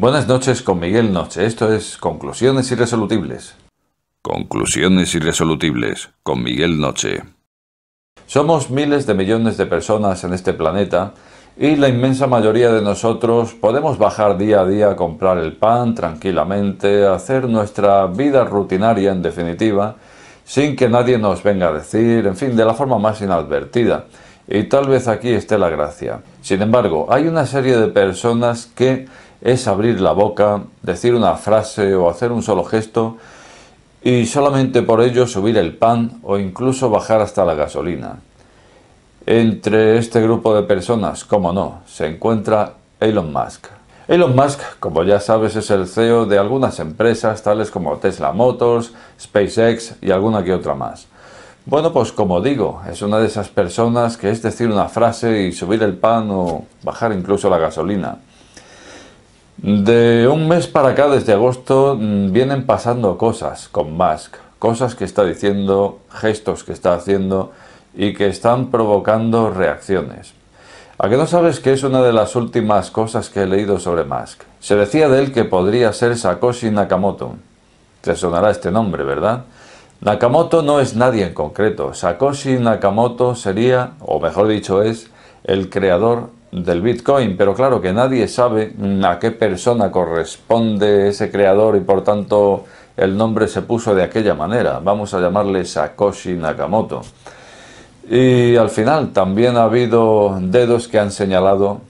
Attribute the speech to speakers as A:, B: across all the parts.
A: Buenas noches con Miguel Noche. Esto es Conclusiones Irresolutibles. Conclusiones Irresolutibles con Miguel Noche. Somos miles de millones de personas en este planeta y la inmensa mayoría de nosotros podemos bajar día a día a comprar el pan tranquilamente, hacer nuestra vida rutinaria en definitiva, sin que nadie nos venga a decir, en fin, de la forma más inadvertida. Y tal vez aquí esté la gracia. Sin embargo, hay una serie de personas que es abrir la boca, decir una frase o hacer un solo gesto y solamente por ello subir el pan o incluso bajar hasta la gasolina. Entre este grupo de personas, como no, se encuentra Elon Musk. Elon Musk, como ya sabes, es el CEO de algunas empresas tales como Tesla Motors, SpaceX y alguna que otra más. Bueno, pues como digo, es una de esas personas que es decir una frase y subir el pan o bajar incluso la gasolina. De un mes para acá, desde agosto, mm, vienen pasando cosas con Musk. Cosas que está diciendo, gestos que está haciendo y que están provocando reacciones. ¿A que no sabes que es una de las últimas cosas que he leído sobre Musk? Se decía de él que podría ser Sakoshi Nakamoto. Te sonará este nombre, ¿verdad? Nakamoto no es nadie en concreto. Sakoshi Nakamoto sería, o mejor dicho es, el creador del Bitcoin, pero claro que nadie sabe mm, a qué persona corresponde ese creador y por tanto el nombre se puso de aquella manera. Vamos a llamarle Sakoshi Nakamoto. Y al final también ha habido dedos que han señalado,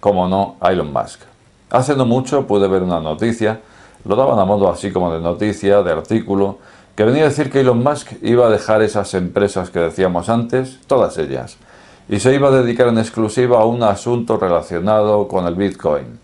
A: como no, a Elon Musk. Hace no mucho pude ver una noticia, lo daban a modo así como de noticia, de artículo, que venía a decir que Elon Musk iba a dejar esas empresas que decíamos antes, todas ellas y se iba a dedicar en exclusiva a un asunto relacionado con el Bitcoin.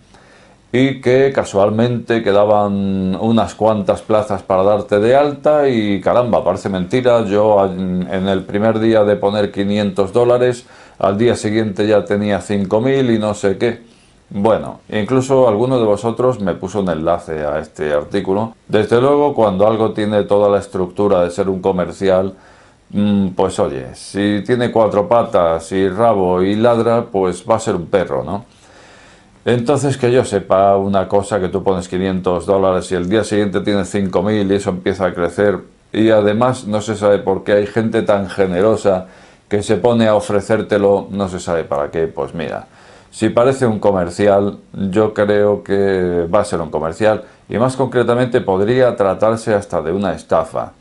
A: Y que casualmente quedaban unas cuantas plazas para darte de alta y caramba, parece mentira, yo en el primer día de poner 500 dólares, al día siguiente ya tenía 5.000 y no sé qué. Bueno, incluso alguno de vosotros me puso un enlace a este artículo. Desde luego, cuando algo tiene toda la estructura de ser un comercial, Mm, pues oye, si tiene cuatro patas y rabo y ladra, pues va a ser un perro, ¿no? Entonces que yo sepa una cosa que tú pones 500 dólares y el día siguiente tienes 5.000 y eso empieza a crecer y además no se sabe por qué hay gente tan generosa que se pone a ofrecértelo, no se sabe para qué, pues mira, si parece un comercial, yo creo que va a ser un comercial y más concretamente podría tratarse hasta de una estafa.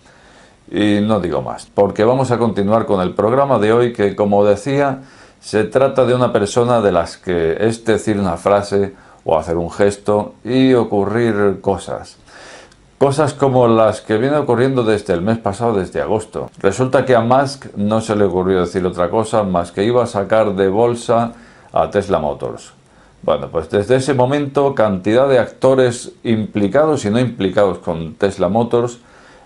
A: Y no digo más, porque vamos a continuar con el programa de hoy que, como decía, se trata de una persona de las que es decir una frase o hacer un gesto y ocurrir cosas. Cosas como las que vienen ocurriendo desde el mes pasado, desde agosto. Resulta que a Musk no se le ocurrió decir otra cosa más que iba a sacar de bolsa a Tesla Motors. Bueno, pues desde ese momento cantidad de actores implicados y no implicados con Tesla Motors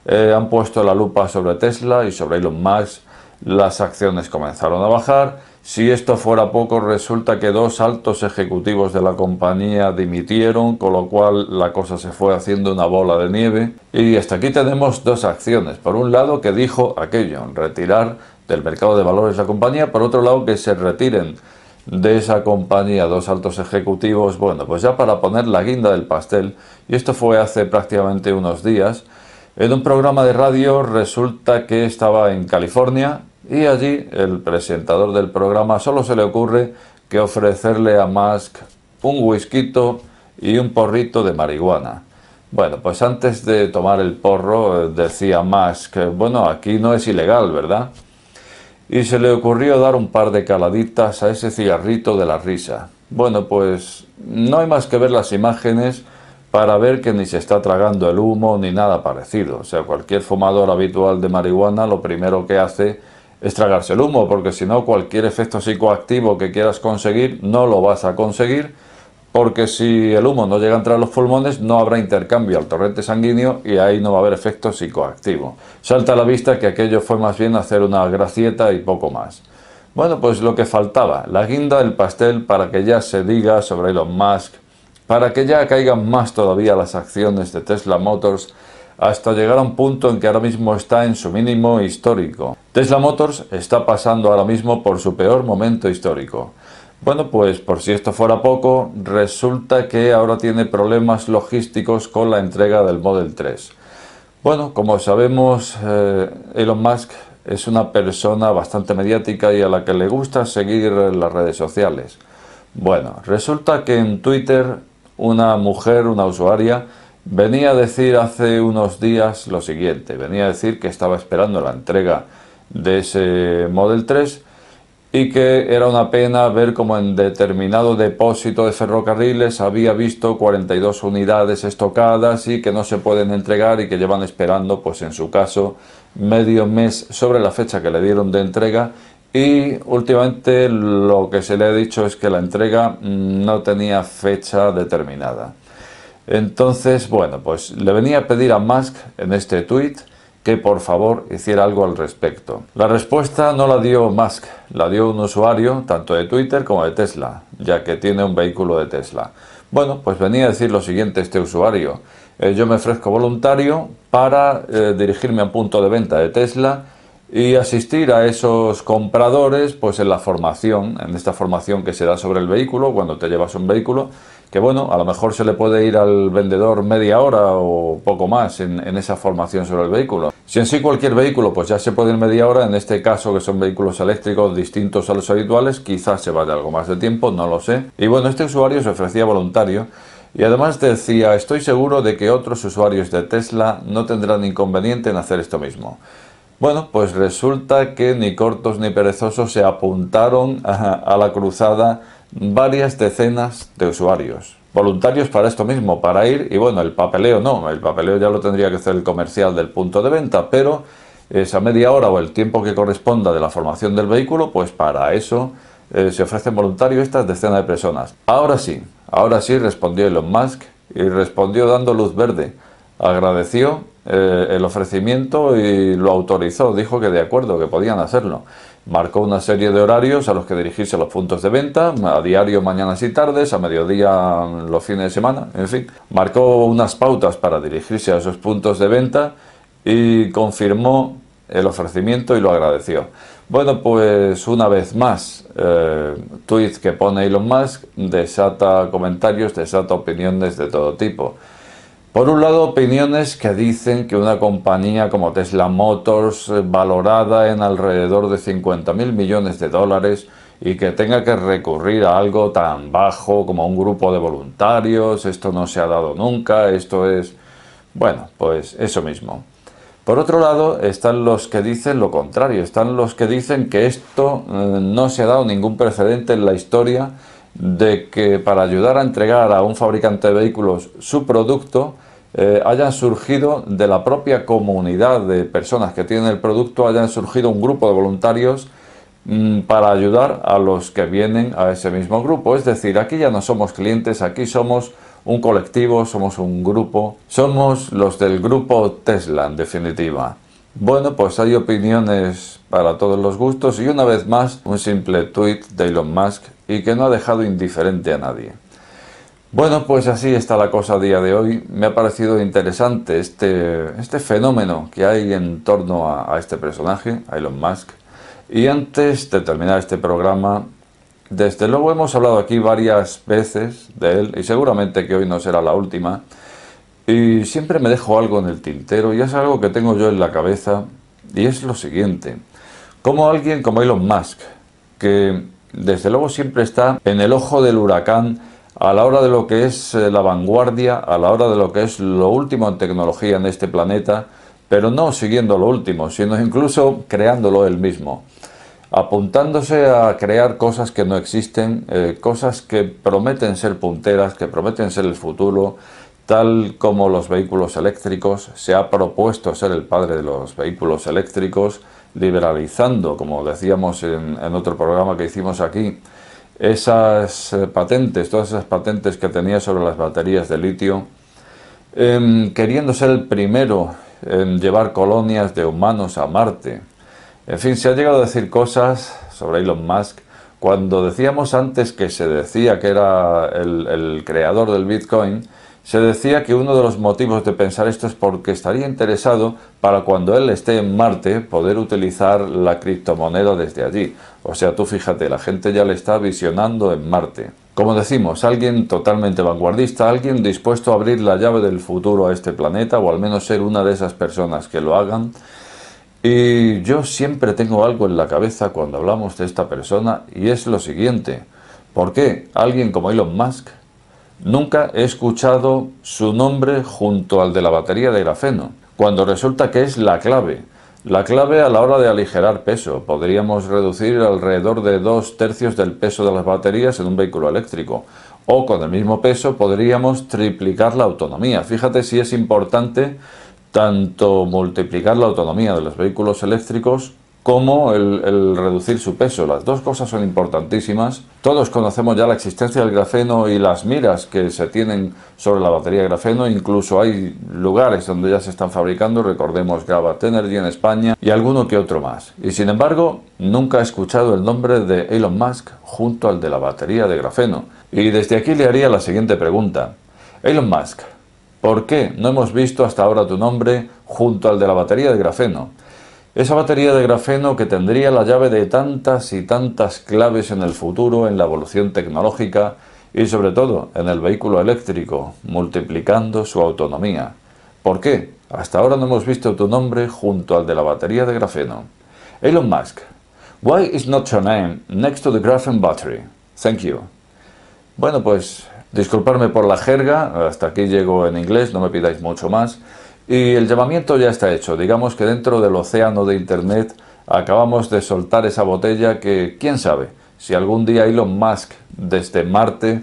A: eh, han puesto la lupa sobre Tesla y sobre Elon Musk, las acciones comenzaron a bajar. Si esto fuera poco, resulta que dos altos ejecutivos de la compañía dimitieron, con lo cual la cosa se fue haciendo una bola de nieve. Y hasta aquí tenemos dos acciones. Por un lado, que dijo aquello, retirar del mercado de valores la compañía. Por otro lado, que se retiren de esa compañía dos altos ejecutivos. Bueno, pues ya para poner la guinda del pastel. Y esto fue hace prácticamente unos días. En un programa de radio resulta que estaba en California y allí el presentador del programa solo se le ocurre que ofrecerle a Musk un whisky y un porrito de marihuana. Bueno, pues antes de tomar el porro eh, decía Musk, eh, bueno, aquí no es ilegal, ¿verdad? Y se le ocurrió dar un par de caladitas a ese cigarrito de la risa. Bueno, pues no hay más que ver las imágenes para ver que ni se está tragando el humo ni nada parecido. O sea, cualquier fumador habitual de marihuana lo primero que hace es tragarse el humo, porque si no cualquier efecto psicoactivo que quieras conseguir no lo vas a conseguir, porque si el humo no llega a entrar a los pulmones no habrá intercambio al torrente sanguíneo y ahí no va a haber efecto psicoactivo. Salta a la vista que aquello fue más bien hacer una gracieta y poco más. Bueno, pues lo que faltaba, la guinda del pastel para que ya se diga sobre Elon Musk, para que ya caigan más todavía las acciones de Tesla Motors hasta llegar a un punto en que ahora mismo está en su mínimo histórico. Tesla Motors está pasando ahora mismo por su peor momento histórico. Bueno, pues por si esto fuera poco, resulta que ahora tiene problemas logísticos con la entrega del Model 3. Bueno, como sabemos, eh, Elon Musk es una persona bastante mediática y a la que le gusta seguir las redes sociales. Bueno, resulta que en Twitter una mujer, una usuaria, venía a decir hace unos días lo siguiente, venía a decir que estaba esperando la entrega de ese Model 3 y que era una pena ver como en determinado depósito de ferrocarriles había visto 42 unidades estocadas y que no se pueden entregar y que llevan esperando, pues en su caso, medio mes sobre la fecha que le dieron de entrega y últimamente lo que se le ha dicho es que la entrega mm, no tenía fecha determinada. Entonces, bueno, pues le venía a pedir a Musk en este tweet que por favor hiciera algo al respecto. La respuesta no la dio Musk, la dio un usuario tanto de Twitter como de Tesla, ya que tiene un vehículo de Tesla. Bueno, pues venía a decir lo siguiente este usuario. Eh, yo me ofrezco voluntario para eh, dirigirme a un punto de venta de Tesla y asistir a esos compradores pues en la formación, en esta formación que se da sobre el vehículo cuando te llevas un vehículo, que bueno, a lo mejor se le puede ir al vendedor media hora o poco más en, en esa formación sobre el vehículo. Si en sí cualquier vehículo pues ya se puede ir media hora, en este caso que son vehículos eléctricos distintos a los habituales, quizás se vaya algo más de tiempo, no lo sé. Y bueno, este usuario se ofrecía voluntario y además decía, estoy seguro de que otros usuarios de Tesla no tendrán inconveniente en hacer esto mismo. Bueno, pues resulta que ni cortos ni perezosos se apuntaron a, la cruzada varias decenas de usuarios. Voluntarios para esto mismo, para ir, y bueno, el papeleo no, el papeleo ya lo tendría que hacer el comercial del punto de venta, pero esa media hora o el tiempo que corresponda de la formación del vehículo, pues para eso eh, se ofrecen voluntarios estas decenas de personas. Ahora sí, ahora sí respondió Elon Musk y respondió dando luz verde agradeció eh, el ofrecimiento y lo autorizó, dijo que de acuerdo, que podían hacerlo. Marcó una serie de horarios a los que dirigirse a los puntos de venta, a diario, mañanas y tardes, a mediodía, los fines de semana, en fin. Marcó unas pautas para dirigirse a esos puntos de venta y confirmó el ofrecimiento y lo agradeció. Bueno, pues una vez más, eh, tweet que pone Elon Musk desata comentarios, desata opiniones de todo tipo. Por un lado, opiniones que dicen que una compañía como Tesla Motors, eh, valorada en alrededor de 50.000 millones de dólares, y que tenga que recurrir a algo tan bajo como un grupo de voluntarios, esto no se ha dado nunca, esto es... Bueno, pues eso mismo. Por otro lado, están los que dicen lo contrario, están los que dicen que esto eh, no se ha dado ningún precedente en la historia de que para ayudar a entregar a un fabricante de vehículos su producto, eh, hayan surgido de la propia comunidad de personas que tienen el producto, hayan surgido un grupo de voluntarios mm, para ayudar a los que vienen a ese mismo grupo. Es decir, aquí ya no somos clientes, aquí somos un colectivo, somos un grupo, somos los del grupo Tesla en definitiva. Bueno, pues hay opiniones para todos los gustos y una vez más un simple tweet de Elon Musk y que no ha dejado indiferente a nadie. Bueno, pues así está la cosa a día de hoy. Me ha parecido interesante este, este fenómeno que hay en torno a, a este personaje, Elon Musk. Y antes de terminar este programa, desde luego hemos hablado aquí varias veces de él y seguramente que hoy no será la última. Y siempre me dejo algo en el tintero y es algo que tengo yo en la cabeza y es lo siguiente. Como alguien como Elon Musk, que desde luego siempre está en el ojo del huracán a la hora de lo que es eh, la vanguardia, a la hora de lo que es lo último en tecnología en este planeta, pero no siguiendo lo último, sino incluso creándolo él mismo, apuntándose a crear cosas que no existen, eh, cosas que prometen ser punteras, que prometen ser el futuro, tal como los vehículos eléctricos, se ha propuesto ser el padre de los vehículos eléctricos, liberalizando, como decíamos en, en otro programa que hicimos aquí, esas eh, patentes, todas esas patentes que tenía sobre las baterías de litio, em, queriendo ser el primero en llevar colonias de humanos a Marte. En fin, se ha llegado a decir cosas sobre Elon Musk. Cuando decíamos antes que se decía que era el creador del Bitcoin, se decía que uno de los motivos de pensar esto es porque estaría interesado para cuando él esté en Marte poder utilizar la criptomoneda desde allí. O sea, tú fíjate, la gente ya le está visionando en Marte. Como decimos, alguien totalmente vanguardista, alguien dispuesto a abrir la llave del futuro a este planeta, o al menos ser una de esas personas que lo hagan. Y yo siempre tengo algo en la cabeza cuando hablamos de esta persona, y es lo siguiente. ¿Por qué alguien como Elon Musk Nunca he escuchado su nombre junto al de la batería de grafeno, cuando resulta que es la clave la clave a la hora de aligerar peso. Podríamos reducir alrededor de dos tercios del peso de las baterías en un vehículo eléctrico. O con el mismo peso podríamos triplicar la autonomía. Fíjate si es importante tanto multiplicar la autonomía de los vehículos eléctricos como el, reducir su peso. Las dos cosas son importantísimas. Todos conocemos ya la existencia del grafeno y las miras que se tienen sobre la batería de grafeno. Incluso hay lugares donde ya se están fabricando, recordemos Gravat Energy en España y alguno que otro más. Y sin embargo, nunca he escuchado el nombre de Elon Musk junto al de la batería de grafeno. Y desde aquí le haría la siguiente pregunta. Elon Musk, ¿por qué no hemos visto hasta ahora tu nombre junto al de la batería de grafeno? Esa batería de grafeno que tendría la llave de tantas y tantas claves en el futuro, en la evolución tecnológica y sobre todo en el vehículo eléctrico, multiplicando su autonomía. ¿Por qué? Hasta ahora no hemos visto tu nombre junto al de la batería de grafeno. Elon Musk, why is not your name next to the graphene battery? Thank you. Bueno, pues disculparme por la jerga, hasta aquí llego en inglés, no me pidáis mucho más. Y el llamamiento ya está hecho. Digamos que dentro del océano de Internet acabamos de soltar esa botella que, quién sabe, si algún día Elon Musk desde Marte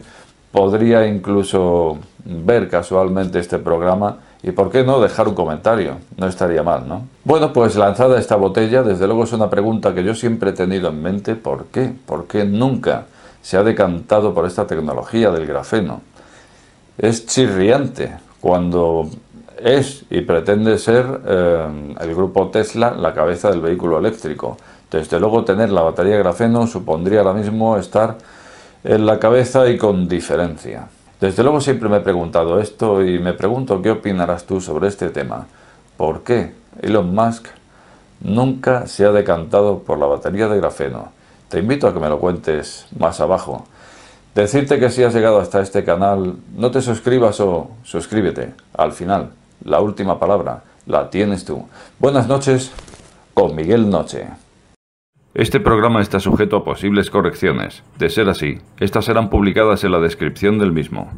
A: podría incluso ver casualmente este programa y por qué no dejar un comentario, no estaría mal, ¿no? Bueno, pues lanzada esta botella, desde luego es una pregunta que yo siempre he tenido en mente, ¿por qué? ¿Por qué nunca se ha decantado por esta tecnología del grafeno? Es chirriante cuando es y pretende ser eh, el grupo Tesla la cabeza del vehículo eléctrico. Desde luego tener la batería de grafeno supondría ahora mismo estar en la cabeza y con diferencia. Desde luego siempre me he preguntado esto y me pregunto qué opinarás tú sobre este tema. ¿Por qué Elon Musk nunca se ha decantado por la batería de grafeno? Te invito a que me lo cuentes más abajo. Decirte que si has llegado hasta este canal, no te suscribas o suscríbete al final la última palabra la tienes tú. Buenas noches con Miguel Noche. Este programa está sujeto a posibles correcciones. De ser así, estas serán publicadas en la descripción del mismo.